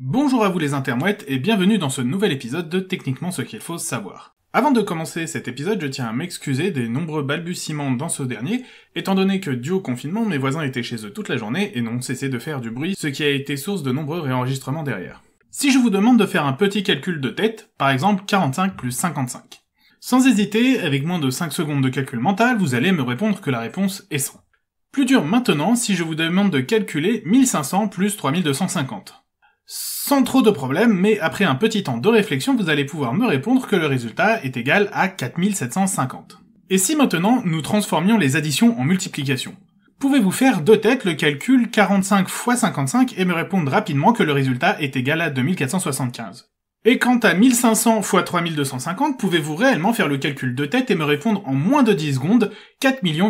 Bonjour à vous les intermouettes et bienvenue dans ce nouvel épisode de Techniquement ce qu'il faut savoir. Avant de commencer cet épisode, je tiens à m'excuser des nombreux balbutiements dans ce dernier, étant donné que dû au confinement, mes voisins étaient chez eux toute la journée et n'ont cessé de faire du bruit, ce qui a été source de nombreux réenregistrements derrière. Si je vous demande de faire un petit calcul de tête, par exemple 45 plus 55. Sans hésiter, avec moins de 5 secondes de calcul mental, vous allez me répondre que la réponse est 100. Plus dur maintenant si je vous demande de calculer 1500 plus 3250 sans trop de problèmes, mais après un petit temps de réflexion, vous allez pouvoir me répondre que le résultat est égal à 4750. Et si maintenant nous transformions les additions en multiplications Pouvez-vous faire de tête le calcul 45 x 55 et me répondre rapidement que le résultat est égal à 2475 Et quant à 1500 x 3250, pouvez-vous réellement faire le calcul de tête et me répondre en moins de 10 secondes 4 000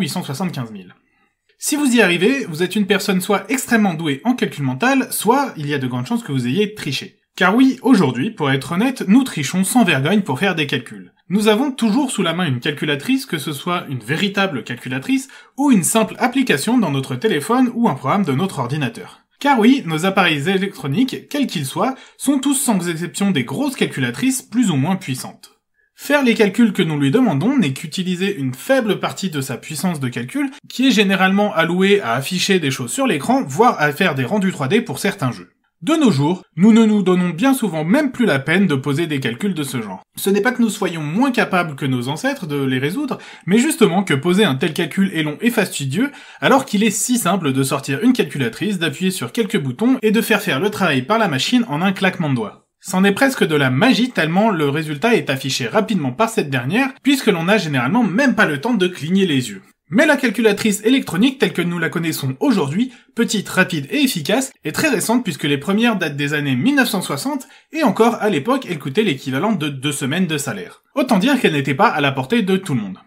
si vous y arrivez, vous êtes une personne soit extrêmement douée en calcul mental, soit il y a de grandes chances que vous ayez triché. Car oui, aujourd'hui, pour être honnête, nous trichons sans vergogne pour faire des calculs. Nous avons toujours sous la main une calculatrice, que ce soit une véritable calculatrice ou une simple application dans notre téléphone ou un programme de notre ordinateur. Car oui, nos appareils électroniques, quels qu'ils soient, sont tous sans exception des grosses calculatrices plus ou moins puissantes. Faire les calculs que nous lui demandons n'est qu'utiliser une faible partie de sa puissance de calcul, qui est généralement allouée à afficher des choses sur l'écran, voire à faire des rendus 3D pour certains jeux. De nos jours, nous ne nous donnons bien souvent même plus la peine de poser des calculs de ce genre. Ce n'est pas que nous soyons moins capables que nos ancêtres de les résoudre, mais justement que poser un tel calcul est long et fastidieux, alors qu'il est si simple de sortir une calculatrice, d'appuyer sur quelques boutons et de faire faire le travail par la machine en un claquement de doigts. C'en est presque de la magie tellement le résultat est affiché rapidement par cette dernière, puisque l'on n'a généralement même pas le temps de cligner les yeux. Mais la calculatrice électronique telle que nous la connaissons aujourd'hui, petite, rapide et efficace, est très récente puisque les premières datent des années 1960 et encore à l'époque elle coûtait l'équivalent de deux semaines de salaire. Autant dire qu'elle n'était pas à la portée de tout le monde.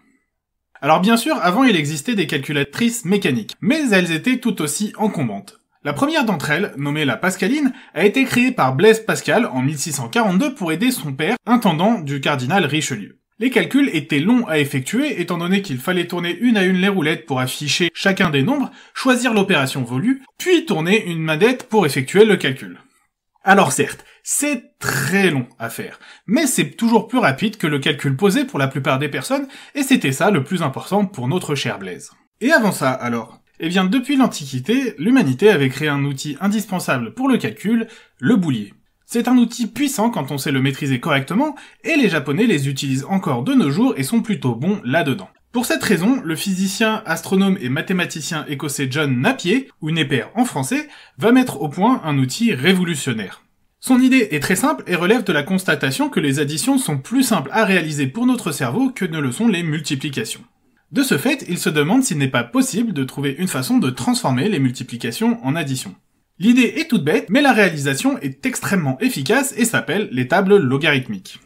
Alors bien sûr, avant il existait des calculatrices mécaniques, mais elles étaient tout aussi encombrantes. La première d'entre elles, nommée la Pascaline, a été créée par Blaise Pascal en 1642 pour aider son père, intendant du cardinal Richelieu. Les calculs étaient longs à effectuer étant donné qu'il fallait tourner une à une les roulettes pour afficher chacun des nombres, choisir l'opération voulue, puis tourner une manette pour effectuer le calcul. Alors certes, c'est très long à faire, mais c'est toujours plus rapide que le calcul posé pour la plupart des personnes, et c'était ça le plus important pour notre cher Blaise. Et avant ça, alors, eh bien, depuis l'Antiquité, l'humanité avait créé un outil indispensable pour le calcul, le boulier. C'est un outil puissant quand on sait le maîtriser correctement, et les Japonais les utilisent encore de nos jours et sont plutôt bons là-dedans. Pour cette raison, le physicien, astronome et mathématicien écossais John Napier, ou Népère en français, va mettre au point un outil révolutionnaire. Son idée est très simple et relève de la constatation que les additions sont plus simples à réaliser pour notre cerveau que ne le sont les multiplications. De ce fait, il se demande s'il n'est pas possible de trouver une façon de transformer les multiplications en additions. L'idée est toute bête, mais la réalisation est extrêmement efficace et s'appelle les tables logarithmiques.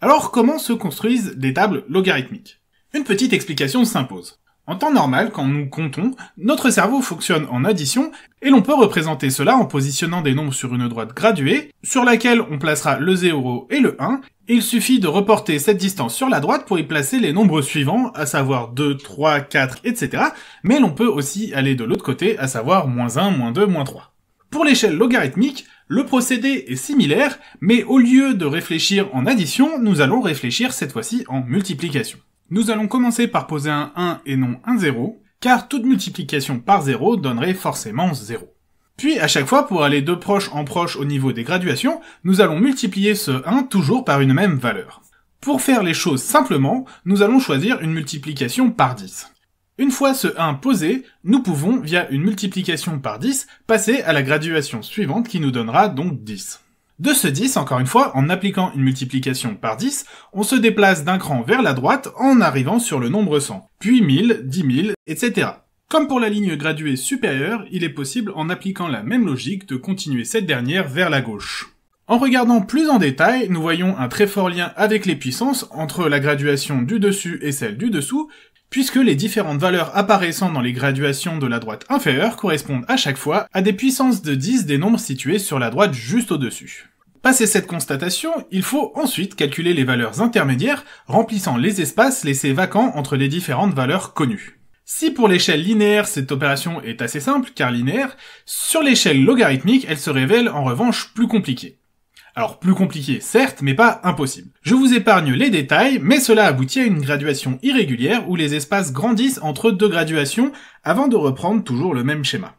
Alors comment se construisent les tables logarithmiques Une petite explication s'impose. En temps normal, quand nous comptons, notre cerveau fonctionne en addition et l'on peut représenter cela en positionnant des nombres sur une droite graduée sur laquelle on placera le 0 et le 1 il suffit de reporter cette distance sur la droite pour y placer les nombres suivants, à savoir 2, 3, 4, etc. Mais l'on peut aussi aller de l'autre côté, à savoir moins 1, moins 2, moins 3. Pour l'échelle logarithmique, le procédé est similaire, mais au lieu de réfléchir en addition, nous allons réfléchir cette fois-ci en multiplication. Nous allons commencer par poser un 1 et non un 0, car toute multiplication par 0 donnerait forcément 0. Puis, à chaque fois, pour aller de proche en proche au niveau des graduations, nous allons multiplier ce 1 toujours par une même valeur. Pour faire les choses simplement, nous allons choisir une multiplication par 10. Une fois ce 1 posé, nous pouvons, via une multiplication par 10, passer à la graduation suivante qui nous donnera donc 10. De ce 10, encore une fois, en appliquant une multiplication par 10, on se déplace d'un cran vers la droite en arrivant sur le nombre 100, puis 1000, 10 etc. Comme pour la ligne graduée supérieure, il est possible en appliquant la même logique de continuer cette dernière vers la gauche. En regardant plus en détail, nous voyons un très fort lien avec les puissances entre la graduation du dessus et celle du dessous, puisque les différentes valeurs apparaissant dans les graduations de la droite inférieure correspondent à chaque fois à des puissances de 10 des nombres situés sur la droite juste au-dessus. Passé cette constatation, il faut ensuite calculer les valeurs intermédiaires remplissant les espaces laissés vacants entre les différentes valeurs connues. Si pour l'échelle linéaire, cette opération est assez simple, car linéaire, sur l'échelle logarithmique, elle se révèle en revanche plus compliquée. Alors plus compliquée certes, mais pas impossible. Je vous épargne les détails, mais cela aboutit à une graduation irrégulière où les espaces grandissent entre deux graduations avant de reprendre toujours le même schéma.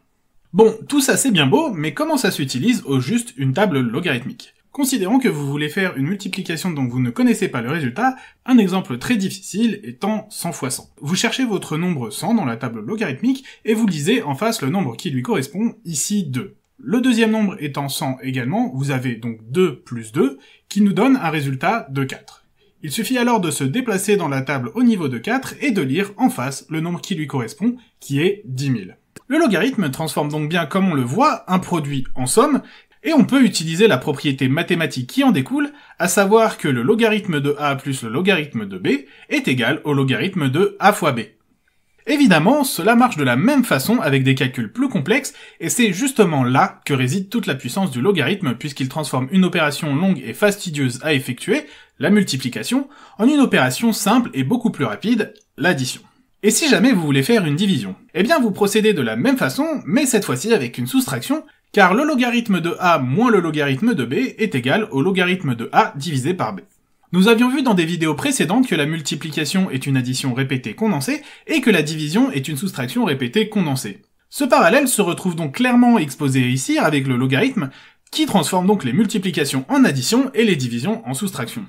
Bon, tout ça c'est bien beau, mais comment ça s'utilise au juste une table logarithmique Considérons que vous voulez faire une multiplication dont vous ne connaissez pas le résultat, un exemple très difficile étant 100 fois 100. Vous cherchez votre nombre 100 dans la table logarithmique et vous lisez en face le nombre qui lui correspond, ici 2. Le deuxième nombre étant 100 également, vous avez donc 2 plus 2 qui nous donne un résultat de 4. Il suffit alors de se déplacer dans la table au niveau de 4 et de lire en face le nombre qui lui correspond, qui est 10 000. Le logarithme transforme donc bien, comme on le voit, un produit en somme, et on peut utiliser la propriété mathématique qui en découle, à savoir que le logarithme de a plus le logarithme de b est égal au logarithme de a fois b. Évidemment, cela marche de la même façon avec des calculs plus complexes, et c'est justement là que réside toute la puissance du logarithme, puisqu'il transforme une opération longue et fastidieuse à effectuer, la multiplication, en une opération simple et beaucoup plus rapide, l'addition. Et si jamais vous voulez faire une division Eh bien vous procédez de la même façon, mais cette fois-ci avec une soustraction, car le logarithme de a moins le logarithme de b est égal au logarithme de a divisé par b. Nous avions vu dans des vidéos précédentes que la multiplication est une addition répétée condensée et que la division est une soustraction répétée condensée. Ce parallèle se retrouve donc clairement exposé ici avec le logarithme qui transforme donc les multiplications en addition et les divisions en soustractions.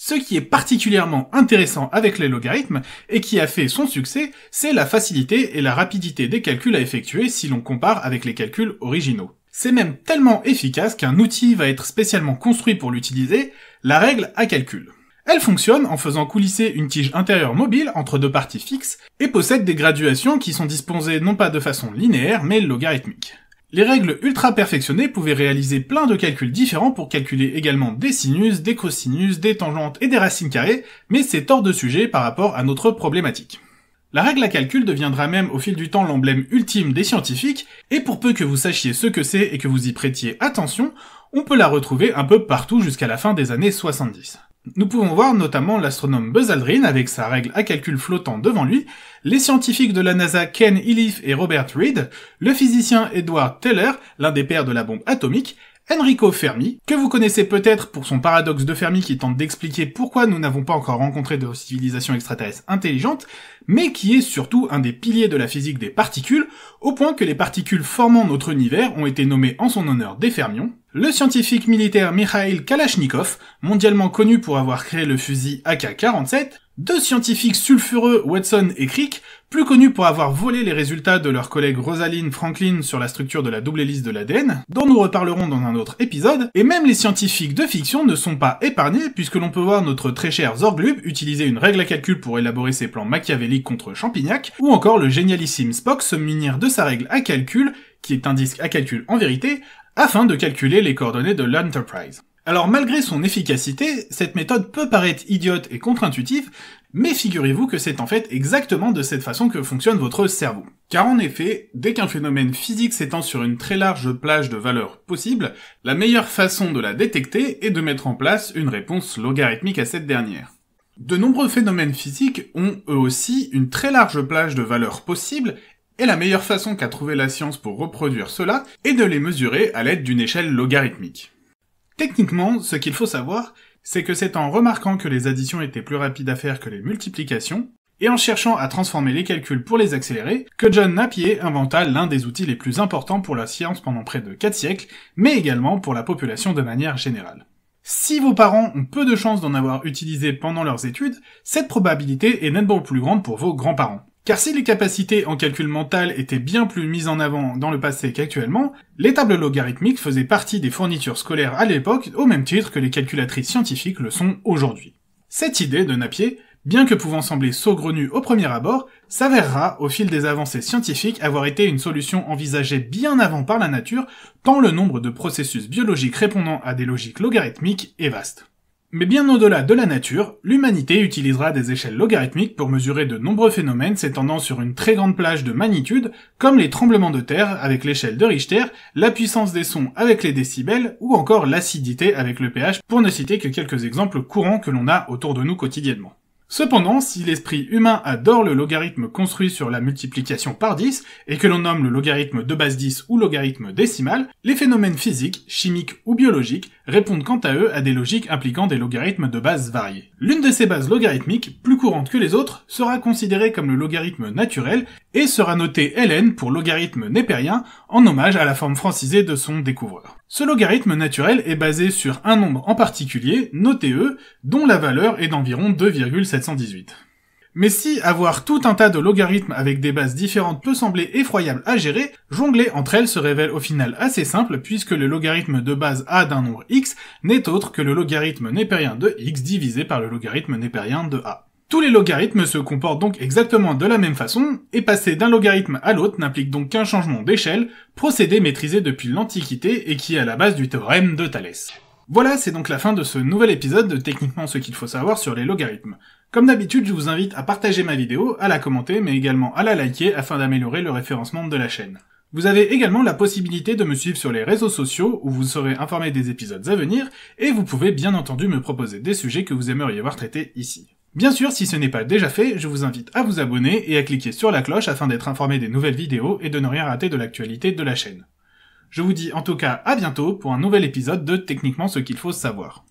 Ce qui est particulièrement intéressant avec les logarithmes et qui a fait son succès, c'est la facilité et la rapidité des calculs à effectuer si l'on compare avec les calculs originaux. C'est même tellement efficace qu'un outil va être spécialement construit pour l'utiliser, la règle à calcul. Elle fonctionne en faisant coulisser une tige intérieure mobile entre deux parties fixes et possède des graduations qui sont disposées non pas de façon linéaire mais logarithmique. Les règles ultra perfectionnées pouvaient réaliser plein de calculs différents pour calculer également des sinus, des cosinus, des tangentes et des racines carrées, mais c'est hors de sujet par rapport à notre problématique. La règle à calcul deviendra même au fil du temps l'emblème ultime des scientifiques, et pour peu que vous sachiez ce que c'est et que vous y prêtiez attention, on peut la retrouver un peu partout jusqu'à la fin des années 70. Nous pouvons voir notamment l'astronome Buzz Aldrin avec sa règle à calcul flottant devant lui, les scientifiques de la NASA Ken Iliff et Robert Reed, le physicien Edward Teller, l'un des pères de la bombe atomique, Enrico Fermi, que vous connaissez peut-être pour son paradoxe de Fermi qui tente d'expliquer pourquoi nous n'avons pas encore rencontré de civilisation extraterrestre intelligente, mais qui est surtout un des piliers de la physique des particules, au point que les particules formant notre univers ont été nommées en son honneur des fermions. Le scientifique militaire Mikhail Kalashnikov, mondialement connu pour avoir créé le fusil AK-47, deux scientifiques sulfureux, Watson et Crick, plus connus pour avoir volé les résultats de leur collègue Rosaline Franklin sur la structure de la double hélice de l'ADN, dont nous reparlerons dans un autre épisode, et même les scientifiques de fiction ne sont pas épargnés puisque l'on peut voir notre très cher Zorglub utiliser une règle à calcul pour élaborer ses plans machiavéliques contre Champignac, ou encore le génialissime Spock se munir de sa règle à calcul, qui est un disque à calcul en vérité, afin de calculer les coordonnées de l'Enterprise. Alors malgré son efficacité, cette méthode peut paraître idiote et contre-intuitive, mais figurez-vous que c'est en fait exactement de cette façon que fonctionne votre cerveau. Car en effet, dès qu'un phénomène physique s'étend sur une très large plage de valeurs possibles, la meilleure façon de la détecter est de mettre en place une réponse logarithmique à cette dernière. De nombreux phénomènes physiques ont eux aussi une très large plage de valeurs possibles, et la meilleure façon qu'a trouvé la science pour reproduire cela est de les mesurer à l'aide d'une échelle logarithmique. Techniquement, ce qu'il faut savoir, c'est que c'est en remarquant que les additions étaient plus rapides à faire que les multiplications, et en cherchant à transformer les calculs pour les accélérer, que John Napier inventa l'un des outils les plus importants pour la science pendant près de 4 siècles, mais également pour la population de manière générale. Si vos parents ont peu de chances d'en avoir utilisé pendant leurs études, cette probabilité est nettement plus grande pour vos grands-parents. Car si les capacités en calcul mental étaient bien plus mises en avant dans le passé qu'actuellement, les tables logarithmiques faisaient partie des fournitures scolaires à l'époque au même titre que les calculatrices scientifiques le sont aujourd'hui. Cette idée de Napier, bien que pouvant sembler saugrenue au premier abord, s'avérera au fil des avancées scientifiques avoir été une solution envisagée bien avant par la nature, tant le nombre de processus biologiques répondant à des logiques logarithmiques est vaste. Mais bien au-delà de la nature, l'humanité utilisera des échelles logarithmiques pour mesurer de nombreux phénomènes s'étendant sur une très grande plage de magnitude, comme les tremblements de terre avec l'échelle de Richter, la puissance des sons avec les décibels, ou encore l'acidité avec le pH, pour ne citer que quelques exemples courants que l'on a autour de nous quotidiennement. Cependant, si l'esprit humain adore le logarithme construit sur la multiplication par 10 et que l'on nomme le logarithme de base 10 ou logarithme décimal, les phénomènes physiques, chimiques ou biologiques répondent quant à eux à des logiques impliquant des logarithmes de base variés. L'une de ces bases logarithmiques, plus courante que les autres, sera considérée comme le logarithme naturel et sera notée ln pour logarithme népérien en hommage à la forme francisée de son découvreur. Ce logarithme naturel est basé sur un nombre en particulier, noté E, dont la valeur est d'environ 2,718. Mais si avoir tout un tas de logarithmes avec des bases différentes peut sembler effroyable à gérer, jongler entre elles se révèle au final assez simple puisque le logarithme de base A d'un nombre x n'est autre que le logarithme népérien de x divisé par le logarithme népérien de A. Tous les logarithmes se comportent donc exactement de la même façon, et passer d'un logarithme à l'autre n'implique donc qu'un changement d'échelle, procédé maîtrisé depuis l'Antiquité et qui est à la base du théorème de Thalès. Voilà, c'est donc la fin de ce nouvel épisode de techniquement ce qu'il faut savoir sur les logarithmes. Comme d'habitude, je vous invite à partager ma vidéo, à la commenter, mais également à la liker afin d'améliorer le référencement de la chaîne. Vous avez également la possibilité de me suivre sur les réseaux sociaux où vous serez informé des épisodes à venir et vous pouvez bien entendu me proposer des sujets que vous aimeriez voir traités ici. Bien sûr, si ce n'est pas déjà fait, je vous invite à vous abonner et à cliquer sur la cloche afin d'être informé des nouvelles vidéos et de ne rien rater de l'actualité de la chaîne. Je vous dis en tout cas à bientôt pour un nouvel épisode de Techniquement ce qu'il faut savoir.